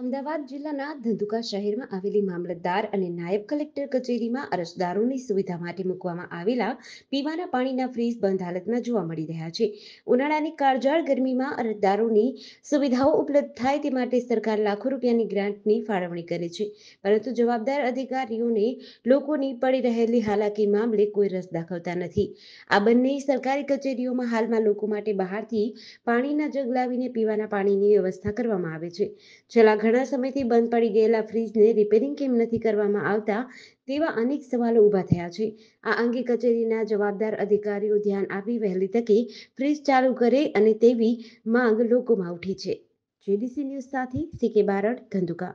અમદાવાદ જિલ્લાના ધંધુકા શહેરમાં આવેલી મામલતદાર અને નાયબ કલેક્ટર કચેરીમાં અરજદારોની સુવિધા માટે મૂકવામાં આવેલા પીવાના પાણીના ફ્રીજ બંધ હાલતમાં જોવા મળી રહ્યા છે ઉનાળાની કાળજાળ ગરમીમાં અરજદારોની સુવિધાઓ ઉપલબ્ધ થાય તે માટે સરકાર લાખો રૂપિયાની ગ્રાન્ટની ફાળવણી કરે છે પરંતુ જવાબદાર અધિકારીઓને લોકોની પડી રહેલી હાલાકી મામલે કોઈ રસ દાખવતા નથી આ બંને સરકારી કચેરીઓમાં હાલમાં લોકો માટે બહારથી પાણીના જગ લાવીને પીવાના પાણીની વ્યવસ્થા કરવામાં આવે છે છેલ્લા ઘણા સમયથી બંધ પડી ગયેલા ફ્રીજને રિપેરિંગ કેમ નથી કરવામાં આવતા તેવા અનેક સવાલો ઊભા થયા છે આ અંગે કચેરીના જવાબદાર અધિકારીઓ ધ્યાન આપી વહેલી તકે ફ્રીજ ચાલુ કરે અને તેવી માંગ લોકોમાં ઉઠી છે જેડીસી ન્યૂઝ સાથે સીકે બારડ ધંધુકા